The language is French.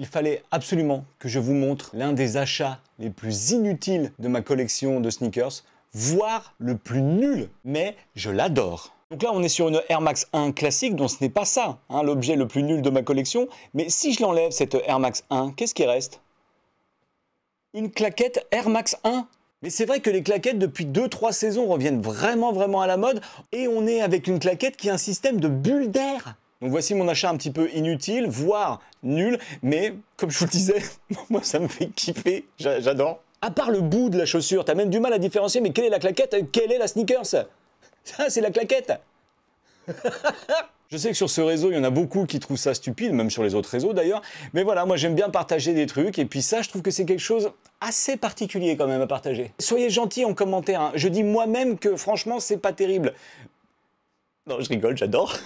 Il fallait absolument que je vous montre l'un des achats les plus inutiles de ma collection de sneakers, voire le plus nul, mais je l'adore. Donc là, on est sur une Air Max 1 classique, dont ce n'est pas ça, hein, l'objet le plus nul de ma collection. Mais si je l'enlève, cette Air Max 1, qu'est-ce qui reste Une claquette Air Max 1 mais c'est vrai que les claquettes, depuis 2-3 saisons, reviennent vraiment, vraiment à la mode. Et on est avec une claquette qui a un système de bulle d'air. Donc voici mon achat un petit peu inutile, voire nul, mais comme je vous le disais, moi ça me fait kiffer, j'adore. À part le bout de la chaussure, t'as même du mal à différencier, mais quelle est la claquette euh, Quelle est la sneakers Ça, c'est la claquette Je sais que sur ce réseau, il y en a beaucoup qui trouvent ça stupide, même sur les autres réseaux d'ailleurs. Mais voilà, moi j'aime bien partager des trucs. Et puis ça, je trouve que c'est quelque chose assez particulier quand même à partager. Soyez gentils en commentaire. Hein. Je dis moi-même que franchement, c'est pas terrible. Non, je rigole, j'adore.